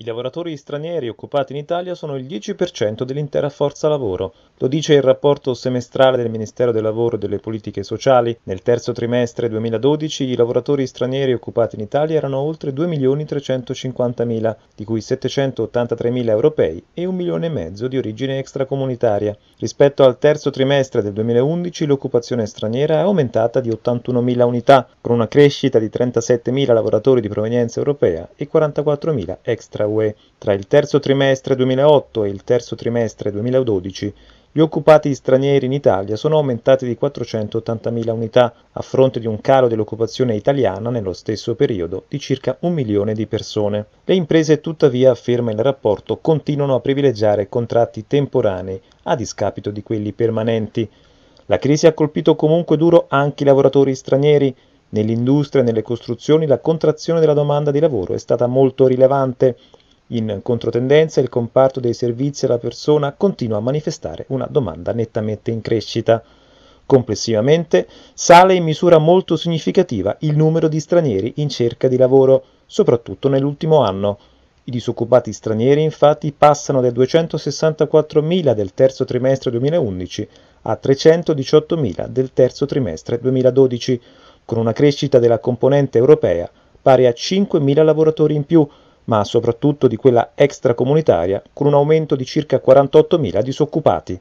I lavoratori stranieri occupati in Italia sono il 10% dell'intera forza lavoro. Lo dice il rapporto semestrale del Ministero del Lavoro e delle Politiche Sociali. Nel terzo trimestre 2012 i lavoratori stranieri occupati in Italia erano oltre 2.350.000, di cui 783.000 europei e 1 milione e mezzo di origine extracomunitaria. Rispetto al terzo trimestre del 2011 l'occupazione straniera è aumentata di 81.000 unità, con una crescita di 37.000 lavoratori di provenienza europea e 44.000 extraeuropei. UE, tra il terzo trimestre 2008 e il terzo trimestre 2012, gli occupati stranieri in Italia sono aumentati di 480.000 unità, a fronte di un calo dell'occupazione italiana nello stesso periodo di circa un milione di persone. Le imprese tuttavia, afferma il rapporto, continuano a privilegiare contratti temporanei a discapito di quelli permanenti. La crisi ha colpito comunque duro anche i lavoratori stranieri, Nell'industria e nelle costruzioni la contrazione della domanda di lavoro è stata molto rilevante. In controtendenza il comparto dei servizi alla persona continua a manifestare una domanda nettamente in crescita. Complessivamente sale in misura molto significativa il numero di stranieri in cerca di lavoro, soprattutto nell'ultimo anno. I disoccupati stranieri infatti passano dai 264.000 del terzo trimestre 2011 a 318.000 del terzo trimestre 2012, con una crescita della componente europea pari a 5.000 lavoratori in più, ma soprattutto di quella extracomunitaria con un aumento di circa 48.000 disoccupati.